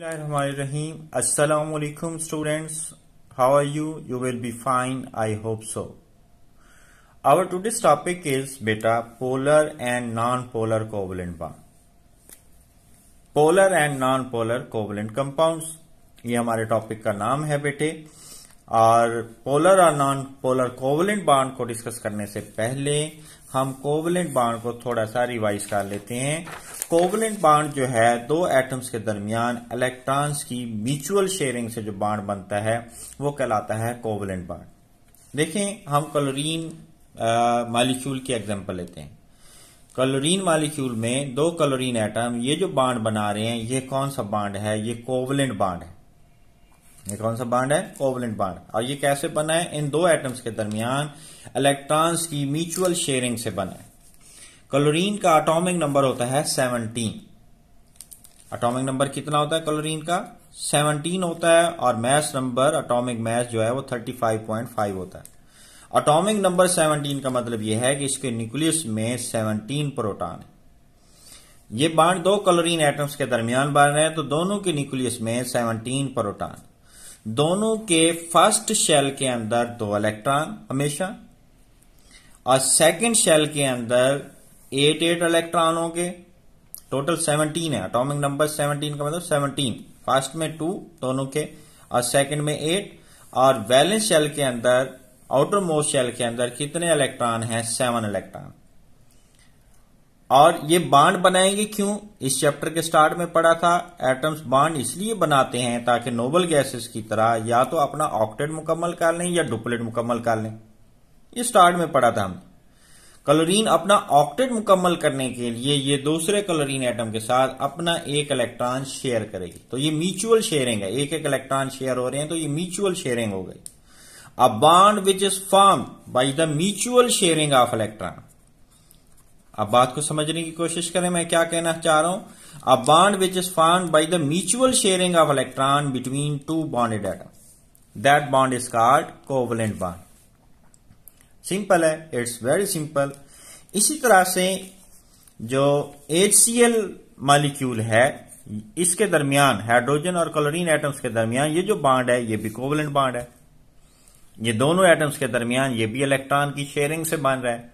रहीम असलकुम students how are you you will be fine I hope so our today's topic is बेटा polar and non polar covalent bond polar and non polar covalent compound ये हमारे topic का नाम है बेटे और polar और नॉन पोलर कोवलेंट बॉन्ड को डिस्कस करने से पहले हम कोवलेंट बाड को थोड़ा सा रिवाइज कर लेते हैं कोवलेंट बाड जो है दो एटम्स के दरमियान इलेक्ट्रॉन्स की म्यूचुअल शेयरिंग से जो बाड बनता है वो कहलाता है कोवलेंट बाड देखें हम क्लोरीन मालिक्यूल की एग्जांपल लेते हैं क्लोरीन मालिक्यूल में दो क्लोरीन एटम ये जो बाड बना रहे हैं ये कौन सा बाड है ये कोवलेंट बाड है ये कौन सा बाड है कोवलेंट बाड और ये कैसे बना है इन दो एटम्स के दरमियान इलेक्ट्रॉन्स की म्यूचुअल शेयरिंग से बने क्लोरीन का अटोमिक नंबर होता है 17 अटोमिक नंबर कितना होता है क्लोरीन का 17 होता है और मैस नंबर अटोमिक मैस जो है वो 35.5 होता है अटोमिक नंबर 17 का मतलब यह है कि इसके न्यूक्लियस में 17 प्रोटॉन है ये बाड दो क्लोरीन एटम्स के दरमियान बन रहे हैं तो दोनों के न्यूक्लियस में 17 प्रोटॉन दोनों के फर्स्ट शेल के अंदर दो इलेक्ट्रॉन हमेशा और सेकेंड शेल के अंदर एट एट इलेक्ट्रॉन होंगे टोटल सेवनटीन है अटोमिक नंबर सेवनटीन का मतलब सेवनटीन फर्स्ट में टू दोनों के और सेकेंड में एट और वैलेंस शेल के अंदर आउटर मोस्ट शेल के अंदर कितने इलेक्ट्रॉन हैं सेवन इलेक्ट्रॉन और ये बाड बनाएंगे क्यों इस चैप्टर के स्टार्ट में पढ़ा था एटम्स बांड इसलिए बनाते हैं ताकि नोबल गैसेस की तरह या तो अपना ऑक्टेट मुकम्मल कर लें या डुप्लेट मुकम्मल कर लें ये स्टार्ट में पढ़ा था हम क्लोरीन अपना ऑक्टेट मुकम्मल करने के लिए ये दूसरे क्लोरीन एटम के साथ अपना एक इलेक्ट्रॉन शेयर करेगी तो ये म्यूचुअल शेयरिंग है एक एक इलेक्ट्रॉन शेयर हो रहे हैं तो ये म्यूचुअल शेयरिंग हो गई a bond which is form by the mutual sharing of electron अब बात को समझने की कोशिश करें मैं क्या कहना चाह रहा हूं a bond which is form by the mutual sharing of electron between two bonded atom that bond is called covalent bond simple है इट्स वेरी सिंपल इसी तरह से जो एच सी एल मालिक्यूल है इसके दरमियान हाइड्रोजन और क्लोरीन एटम्स के दरमियान ये जो बाड है ये भी कोवलेंट बाड है ये दोनों एटम्स के दरमियान ये भी इलेक्ट्रॉन की शेयरिंग से बन रहा है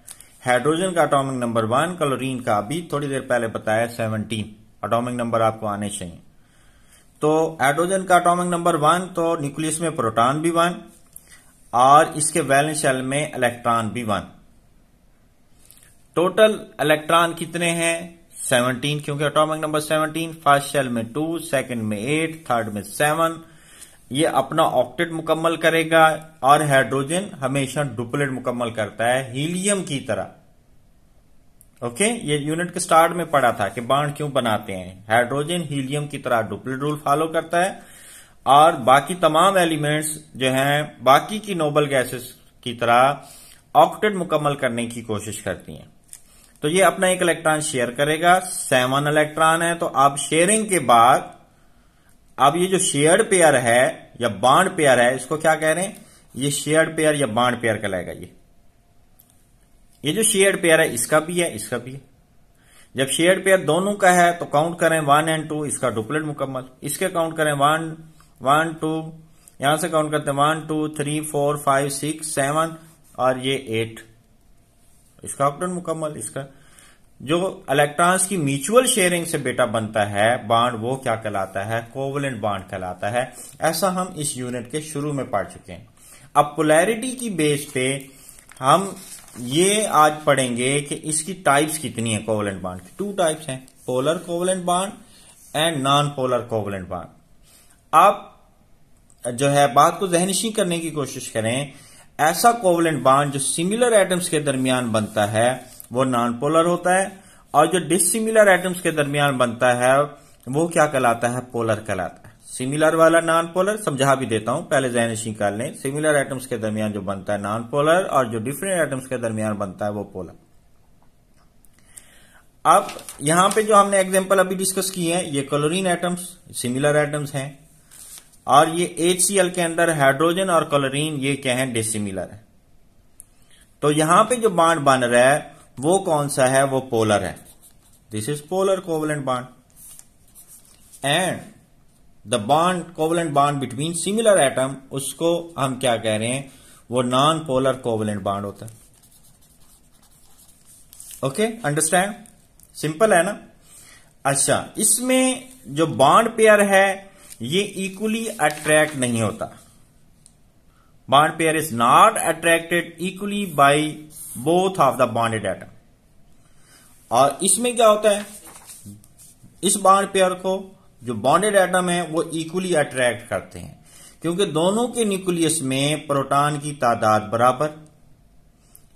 हाइड्रोजन का अटोमिक नंबर वन क्लोरीन का अभी थोड़ी देर पहले बताया सेवनटीन अटोमिक नंबर आपको आने चाहिए तो हाइड्रोजन का अटोमिक नंबर वन तो न्यूक्लियस में प्रोटॉन भी वन और इसके वैलेंस शेल में इलेक्ट्रॉन भी वन टोटल इलेक्ट्रॉन कितने हैं 17 क्योंकि एटॉमिक नंबर 17 फर्स्ट शेल में टू सेकंड में एट थर्ड में सेवन ये अपना ऑक्टेट मुकम्मल करेगा और हाइड्रोजन हमेशा डुप्लेट मुकम्मल करता है हीलियम की तरह ओके ये यूनिट के स्टार्ट में पढ़ा था कि बाण क्यों बनाते हैं हाइड्रोजन हीलियम की तरह डुप्लेट रूल फॉलो करता है और बाकी तमाम एलिमेंट्स जो हैं बाकी की नोबल गैसेस की तरह ऑक्टेट मुकम्मल करने की कोशिश करती हैं तो ये अपना एक इलेक्ट्रॉन शेयर करेगा सेवन इलेक्ट्रॉन है तो आप शेयरिंग के बाद अब ये जो शेयर्ड पेयर है या बाड पेयर है इसको क्या कह रहे हैं ये शेयर्ड पेयर या बाड पेयर कहलाएगा ये ये जो शेयर्ड पेयर है इसका भी है इसका भी है जब शेयर्ड पेयर दोनों का है तो काउंट करें वन एंड टू इसका डुप्लेट मुकम्मल इसके काउंट करें वन वन टू यहां से काउंट करते हैं one two three four five six seven और ये एट इसका ऑप्टन मुकम्मल इसका जो इलेक्ट्रॉन्स की म्यूचुअल शेयरिंग से बेटा बनता है बाड वो क्या कहलाता है कोवलेंट बाड कहलाता है ऐसा हम इस यूनिट के शुरू में पढ़ चुके हैं अब पोलैरिटी की बेस पे हम ये आज पढ़ेंगे कि इसकी टाइप्स कितनी है कोवलेंट बाड की टू टाइप्स हैं polar covalent bond and non polar covalent bond आप जो है बात को जहनशी करने की कोशिश करें ऐसा कोवलेंट बांड जो सिमिलर एटम्स के दरमियान बनता है वो नॉन पोलर होता है और जो डिसिमिलर एटम्स के दरमियान बनता है वो क्या कहलाता है पोलर कहलाता है सिमिलर वाला नॉन पोलर समझा भी देता हूं पहले जहनशी कर लें सिमिलर एटम्स के दरमियान जो बनता है नॉन पोलर और जो डिफरेंट एटम्स के दरमियान बनता है वो पोलर अब यहां पे जो हमने एग्जांपल अभी डिस्कस किए हैं ये क्लोरीन एटम्स सिमिलर एटम्स हैं और ये एच के अंदर हाइड्रोजन और क्लोरीन ये क्या है डिसिमिलर है तो यहां पे जो बाड बन रहा है वो कौन सा है वो पोलर है this is polar covalent bond and the bond covalent bond between similar atom उसको हम क्या कह रहे हैं वो नॉन पोलर कोवलेंट बॉन्ड होता है ओके अंडरस्टैंड सिंपल है ना अच्छा इसमें जो बॉन्ड पेयर है ये इक्वली अट्रैक्ट नहीं होता bond pair is not attracted equally by both of the bonded atom और इसमें क्या होता है इस बॉन्ड पेयर को जो बॉन्डेड एटम है वो इक्वली अट्रैक्ट करते हैं क्योंकि दोनों के न्यूक्लियस में प्रोटॉन की तादाद बराबर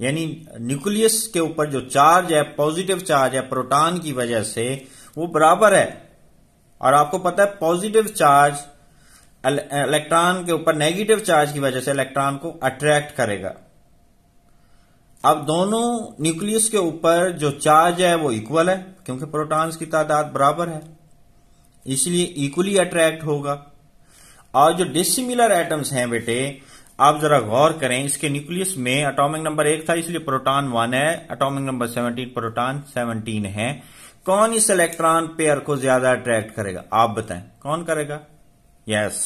यानी न्यूक्लियस के ऊपर जो चार्ज है पॉजिटिव चार्ज है प्रोटॉन की वजह से वो बराबर है और आपको पता है पॉजिटिव चार्ज इलेक्ट्रॉन के ऊपर नेगेटिव चार्ज की वजह से इलेक्ट्रॉन को अट्रैक्ट करेगा अब दोनों न्यूक्लियस के ऊपर जो चार्ज है वो इक्वल है क्योंकि प्रोटॉन्स की तादाद बराबर है इसलिए इक्वली अट्रैक्ट होगा और जो डिसिमिलर एटम्स हैं बेटे आप जरा गौर करें इसके न्यूक्लियस में अटोमिक नंबर एक था इसलिए प्रोटॉन वन है atomic number seventeen proton seventeen है कौन इस इलेक्ट्रॉन पेयर को ज्यादा अट्रैक्ट करेगा आप बताएं कौन करेगा यस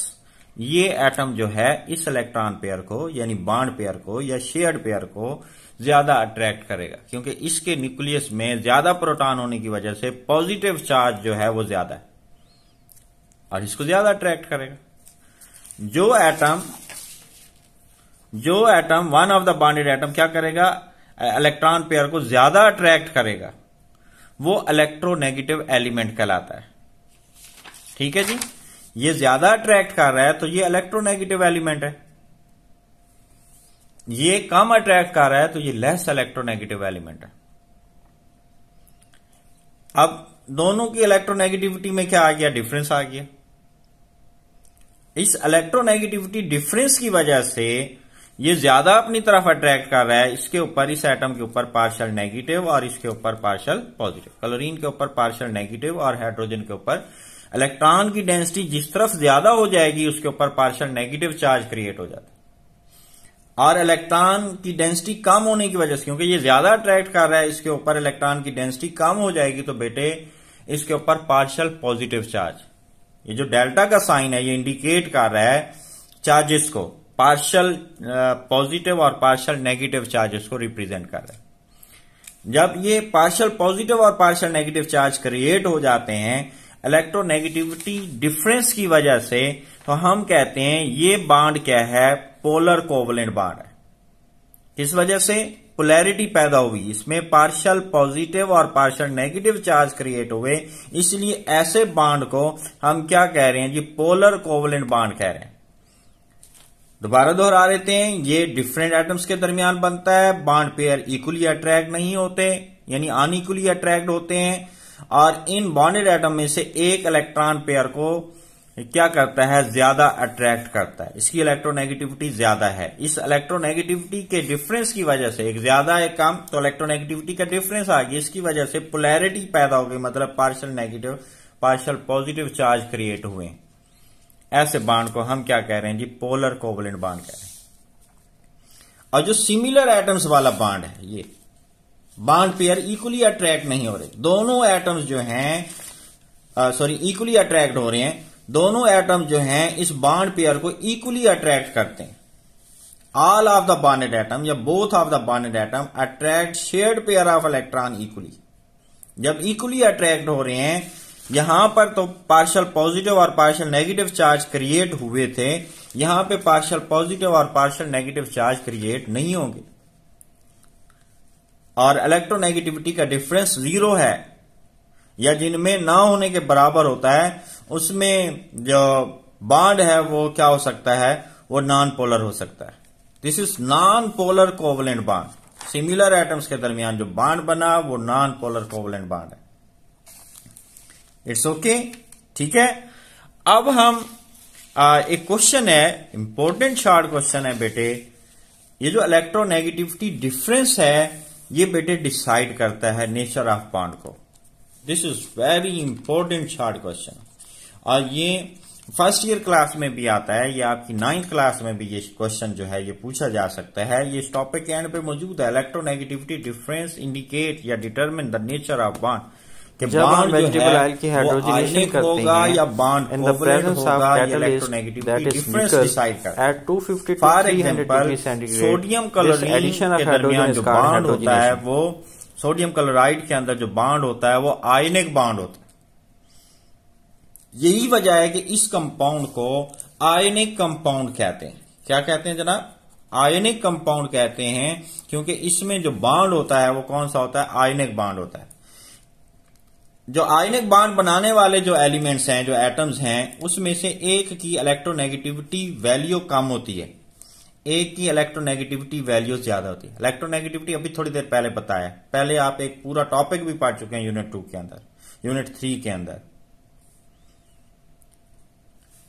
ये एटम जो है इस इलेक्ट्रॉन पेयर को यानी बाड पेयर को या शेयर्ड पेयर को ज्यादा अट्रैक्ट करेगा क्योंकि इसके न्यूक्लियस में ज्यादा प्रोटॉन होने की वजह से पॉजिटिव चार्ज जो है वो ज्यादा है और इसको ज्यादा अट्रैक्ट करेगा जो एटम जो atom one of the bonded atom क्या करेगा इलेक्ट्रॉन पेयर को ज्यादा अट्रैक्ट करेगा वो इलेक्ट्रोनेगेटिव एलिमेंट कहलाता है ठीक है जी ये ज्यादा अट्रैक्ट कर रहा है तो ये इलेक्ट्रोनेगेटिव एलिमेंट है ये कम अट्रैक्ट कर रहा है तो ये लेस इलेक्ट्रोनेगेटिव एलिमेंट है अब दोनों की इलेक्ट्रोनेगेटिविटी में क्या आ गया डिफरेंस आ गया इस इलेक्ट्रोनेगेटिविटी डिफरेंस की वजह से ये ज्यादा अपनी तरफ अट्रैक्ट कर रहा है इसके ऊपर इस एटम के ऊपर पार्शल नेगेटिव और इसके ऊपर पार्शल पॉजिटिव क्लोरीन के ऊपर पार्शल नेगेटिव और हाइड्रोजन के ऊपर इलेक्ट्रॉन की डेंसिटी जिस तरफ ज्यादा हो जाएगी उसके ऊपर पार्शल नेगेटिव चार्ज क्रिएट हो जाता है और इलेक्ट्रॉन की डेंसिटी कम होने की वजह से क्योंकि ये ज्यादा अट्रैक्ट कर रहा है इसके ऊपर इलेक्ट्रॉन की डेंसिटी कम हो जाएगी तो बेटे इसके ऊपर पार्शल पॉजिटिव चार्ज ये जो डेल्टा का साइन है ये इंडिकेट कर रहा है चार्जेस को पार्शल पॉजिटिव uh, और पार्शल नेगेटिव चार्ज उसको रिप्रेजेंट कर रहे हैं जब ये पार्शल पॉजिटिव और पार्शल नेगेटिव चार्ज क्रिएट हो जाते हैं इलेक्ट्रोनेगेटिविटी डिफरेंस की वजह से तो हम कहते हैं ये बाड क्या है पोलर कोवलेंट बाड है किस वजह से पोलैरिटी पैदा हुई इसमें पार्शल पॉजिटिव और पार्शल नेगेटिव चार्ज क्रिएट हुए इसलिए ऐसे बाड को हम क्या कह रहे हैं जी पोलर कोवलेंट बाड कह रहे हैं दोबारा दोहरा लेते हैं ये डिफरेंट एटम्स के दरमियान बनता है बाड पेयर इक्वली अट्रैक्ट नहीं होते यानी इक्वली अट्रैक्ट होते हैं और इन बॉन्डेड एटम में से एक इलेक्ट्रॉन पेयर को क्या करता है ज्यादा अट्रैक्ट करता है इसकी इलेक्ट्रोनेगेटिविटी ज्यादा है इस इलेक्ट्रोनेगेटिविटी के डिफरेंस की वजह से एक ज्यादा एक कम तो इलेक्ट्रोनेगेटिविटी का डिफरेंस आ गया इसकी वजह से पोलैरिटी पैदा हो गई मतलब partial negative partial positive charge create हुए ऐसे बाड को हम क्या कह रहे हैं जी पोलर कोवलेंट बाड कह रहे हैं और जो सिमिलर एटम्स वाला बाड है ये बाड पेयर इक्वली अट्रैक्ट नहीं हो रहे दोनों एटम्स जो हैं सॉरी इक्वली अट्रैक्ट हो रहे हैं दोनों एटम जो हैं इस बाड पेयर को इक्वली अट्रैक्ट करते हैं all of the bonded atom या both of the bonded atom attract shared pair of electron equally जब इक्वली अट्रैक्ट हो रहे हैं यहां पर तो पार्शल पॉजिटिव और पार्शल नेगेटिव चार्ज क्रिएट हुए थे यहां पे पार्शल पॉजिटिव और पार्शल नेगेटिव चार्ज क्रिएट नहीं होंगे और इलेक्ट्रोनेगेटिविटी का डिफरेंस जीरो है या जिनमें ना होने के बराबर होता है उसमें जो बाड है वो क्या हो सकता है वो नॉन पोलर हो सकता है this is non polar covalent bond similar atoms के दरमियान जो बाड बना वो नॉन पोलर कोवलेंट बाड है इट्स ओके ठीक है अब हम आ, एक क्वेश्चन है इंपॉर्टेंट शार्ट क्वेश्चन है बेटे ये जो इलेक्ट्रोनेगेटिविटी डिफरेंस है ये बेटे डिसाइड करता है नेचर ऑफ पॉन्ड को this is very important short question और ये फर्स्ट ईयर क्लास में भी आता है या आपकी नाइन्थ क्लास में भी ये क्वेश्चन जो है ये पूछा जा सकता है ये इस टॉपिक के एंड पे मौजूद है इलेक्ट्रोनेगेटिविटी डिफरेंस इंडिकेट या determine the nature of bond कि जब हम वेजिटेबल ऑयल की हाइड्रोजनेशन करते हैं या bond in the presence of catalyst that is at 250 two 300 degree centigrade sodium addition of hydrogen जो होता है वो सोडियम क्लोराइड के अंदर जो बॉन्ड होता है वो आयनिक बॉन्ड होता है यही वजह है कि इस कंपाउंड को आयनिक कंपाउंड कहते हैं क्या कहते हैं जनाब आयनिक कंपाउंड कहते हैं क्योंकि इसमें जो बाड होता है वो कौन सा होता है आयनिक बाड होता है जो आयनिक बांड बनाने वाले जो एलिमेंट्स हैं जो एटम्स हैं उसमें से एक की इलेक्ट्रोनेगेटिविटी वैल्यू कम होती है एक की इलेक्ट्रोनेगेटिविटी वैल्यू ज्यादा होती है इलेक्ट्रोनेगेटिविटी अभी थोड़ी देर पहले बताया पहले आप एक पूरा टॉपिक भी पढ़ चुके हैं यूनिट टू के अंदर यूनिट थ्री के अंदर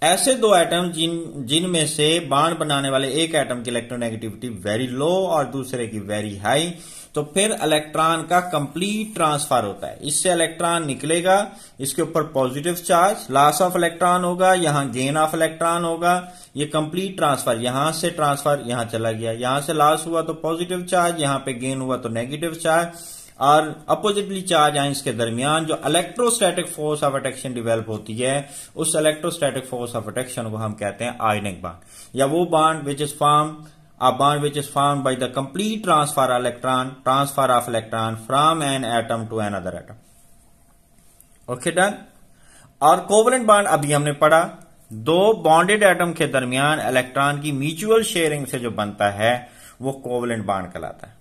ऐसे दो एटम जिन जिनमें से बाण बनाने वाले एक एटम की इलेक्ट्रोनेगेटिविटी वेरी लो और दूसरे की वेरी हाई तो फिर इलेक्ट्रॉन का कंप्लीट ट्रांसफर होता है इससे इलेक्ट्रॉन निकलेगा इसके ऊपर positive charge loss of electron होगा यहां गेन ऑफ इलेक्ट्रॉन होगा ये कंप्लीट ट्रांसफर यहां से ट्रांसफर यहां चला गया यहां से लॉस हुआ तो पॉजिटिव चार्ज यहां पे गेन हुआ तो नेगेटिव चार्ज और अपोजिटली चार्ज आइंस के दरमियान जो electrostatic force of attraction develop होती है उस इलेक्ट्रोस्टैटिक फोर्स ऑफ अट्रैक्शन को हम कहते हैं आयनिक बाड या वो bond which is form bond which is form by the complete transfer electron transfer of electron from an atom to another atom okay done और कोवलेंट बांड अभी हमने पढ़ा दो बॉन्डेड एटम के दरमियान इलेक्ट्रॉन की म्यूचुअल शेयरिंग से जो बनता है वो कोवलेंट बांड कहलाता है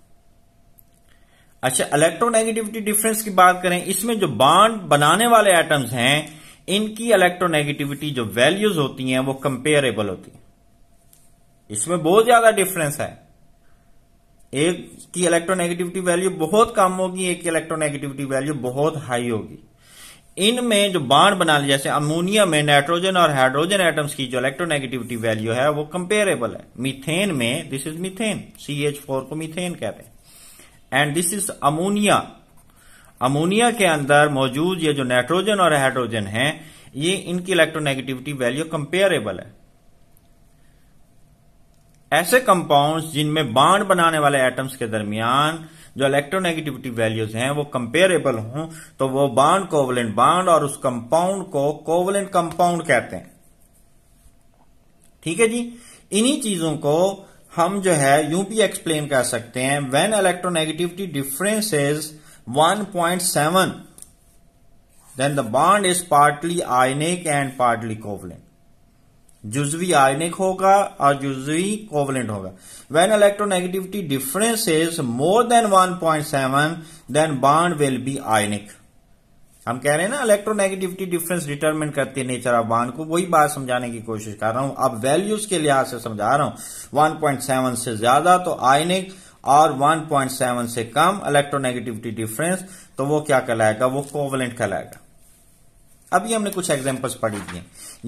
अच्छा इलेक्ट्रोनेगेटिविटी डिफरेंस की बात करें इसमें जो बॉन्ड बनाने वाले एटम्स हैं इनकी इलेक्ट्रोनेगेटिविटी जो वैल्यूज होती हैं वो कंपेयरेबल होती है इसमें बहुत ज्यादा डिफरेंस है एक की इलेक्ट्रोनेगेटिविटी वैल्यू बहुत कम होगी एक की इलेक्ट्रोनेगेटिविटी वैल्यू बहुत हाई होगी इनमें जो बाढ़ बना लिया जैसे अमोनिया में नाइट्रोजन और हाइड्रोजन एटम्स की जो इलेक्ट्रोनेगेटिविटी वैल्यू है वो कंपेयरेबल है मीथेन में this is methane C H four को मीथेन कहते हैं and this is ammonia ammonia के अंदर मौजूद ये जो नाइट्रोजन और हाइड्रोजन है ये इनकी इलेक्ट्रोनेगेटिविटी वैल्यू कंपेयरेबल है ऐसे कंपाउंड्स जिनमें बाड बनाने वाले एटम्स के दरमियान जो इलेक्ट्रोनेगेटिविटी वैल्यूज हैं वो कंपेयरेबल हों तो वो बाड कोवलेंट बाड और उस कंपाउंड को कोवलेंट कंपाउंड कहते हैं ठीक है जी इन्हीं चीजों को हम जो है यू भी एक्सप्लेन कर सकते हैं when electronegativity difference is 1.7 then the bond is partly ionic and partly covalent जुजवी आयनिक होगा और जुजवी कोवलेंट होगा when electronegativity difference is more than 1.7 then bond will be ionic हम कह रहे हैं ना इलेक्ट्रोनेगेटिविटी डिफरेंस डिटरमिन करती है नेचर ऑफ बांड को वही बात समझाने की कोशिश कर रहा हूं अब वैल्यूज के लिहाज से समझा रहा हूं 1.7 से ज्यादा तो आयनिक और 1.7 से कम इलेक्ट्रोनेगेटिविटी डिफरेंस तो वो क्या कहलाएगा वो कोवलेंट कहलाएगा अभी हमने कुछ एग्जाम्पल्स पढ़ी थी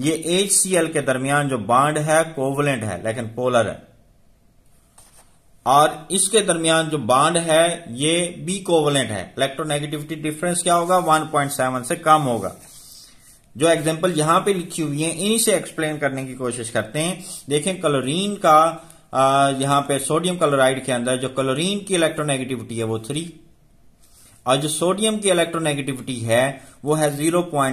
ये एच के दरमियान जो बाड है कोवलेंट है लेकिन पोलर है और इसके दरमियान जो बांड है ये बी कोवलेंट है इलेक्ट्रोनेगेटिविटी डिफरेंस क्या होगा 1.7 से कम होगा जो एग्जाम्पल यहां पे लिखी हुई है इन्हीं से एक्सप्लेन करने की कोशिश करते हैं देखें क्लोरीन का आ, यहां पे सोडियम क्लोराइड के अंदर जो क्लोरीन की इलेक्ट्रोनेगेटिविटी है वो थ्री और जो सोडियम की इलेक्ट्रोनेगेटिविटी है वो है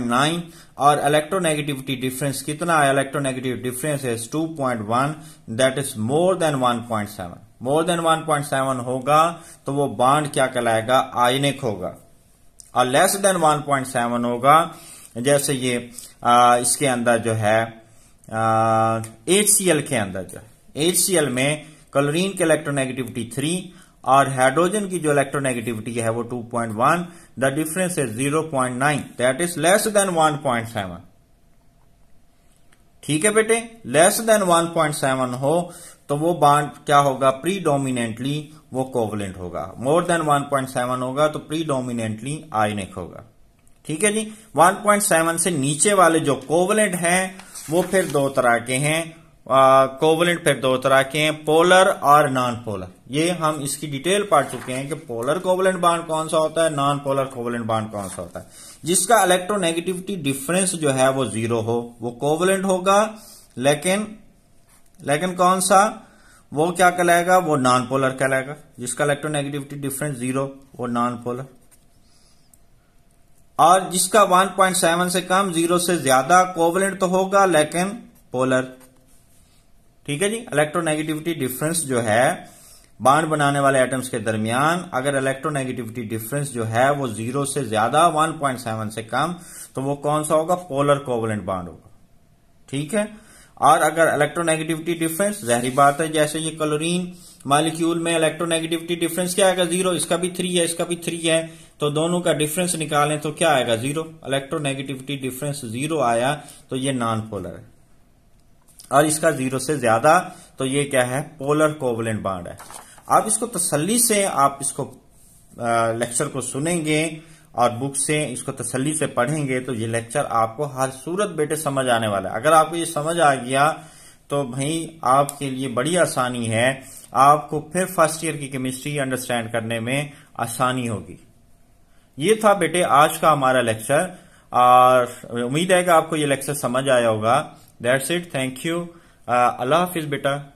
नाइन और इलेक्ट्रोनेगेटिविटी डिफरेंस कितना है electronegative difference is one that is more than seven more than 1.7 होगा तो वो बाड क्या कहलाएगा आयनिक होगा और लेस देन 1.7 होगा जैसे ये आ, इसके अंदर जो है एच सी एल के अंदर जो है एच सी एल में क्लोरीन की इलेक्ट्रोनेगेटिविटी थ्री और हाइड्रोजन की जो इलेक्ट्रोनेगेटिविटी है वो 2.1 the difference is zero nine that is less than 1.7 ठीक है बेटे लेस देन 1.7 हो तो वो बांड क्या होगा प्रीडोमिनेंटली वो कोवलेंट होगा मोर देन 1.7 होगा तो प्रीडोमिनेंटली आयनिक होगा ठीक है जी 1.7 से नीचे वाले जो कोवलेंट हैं वो फिर दो तरह के हैं कोवलेंट फिर दो तरह के हैं पोलर और नॉन पोलर ये हम इसकी डिटेल पढ़ चुके हैं कि पोलर कोवलेंट बांड कौन सा होता है नॉन पोलर कोवलेंट बांड कौन सा होता है जिसका इलेक्ट्रोनेगेटिविटी डिफरेंस जो है वो जीरो हो वो कोवलेंट होगा लेकिन लेकिन कौन सा वो क्या कहलाएगा वो नॉन पोलर कहलाएगा जिसका इलेक्ट्रोनेगेटिविटी डिफरेंस जीरो वो नॉन पोलर और जिसका 1.7 से कम जीरो से ज्यादा कोवलेंट तो होगा लेकिन पोलर ठीक है जी इलेक्ट्रोनेगेटिविटी डिफरेंस जो है बाड बनाने वाले एटम्स के दरमियान अगर इलेक्ट्रोनेगेटिविटी डिफरेंस जो है वो जीरो से ज्यादा 1.7 से कम तो वो कौन सा होगा पोलर कोवलेंट बाड होगा ठीक है और अगर इलेक्ट्रोनेगेटिविटी डिफरेंस जहरी बात है जैसे ये क्लोरीन मालिक्यूल में इलेक्ट्रोनेगेटिविटी डिफरेंस क्या आएगा जीरो इसका भी थ्री है इसका भी थ्री है तो दोनों का डिफरेंस निकालें तो क्या आएगा जीरो इलेक्ट्रोनेगेटिविटी डिफरेंस जीरो आया तो ये नॉन पोलर है और इसका जीरो से ज्यादा तो ये क्या है पोलर कोवलेंट बाड है आप इसको तसली से आप इसको लेक्चर को सुनेंगे और बुक से इसको तसल्ली से पढ़ेंगे तो ये लेक्चर आपको हर सूरत बेटे समझ आने वाला है अगर आपको ये समझ आ गया तो भाई आपके लिए बड़ी आसानी है आपको फिर फर्स्ट ईयर की केमिस्ट्री अंडरस्टैंड करने में आसानी होगी ये था बेटे आज का हमारा लेक्चर और उम्मीद है कि आपको ये लेक्चर समझ आया होगा दैट्स इट थैंक यू अल्लाह हाफिज बेटा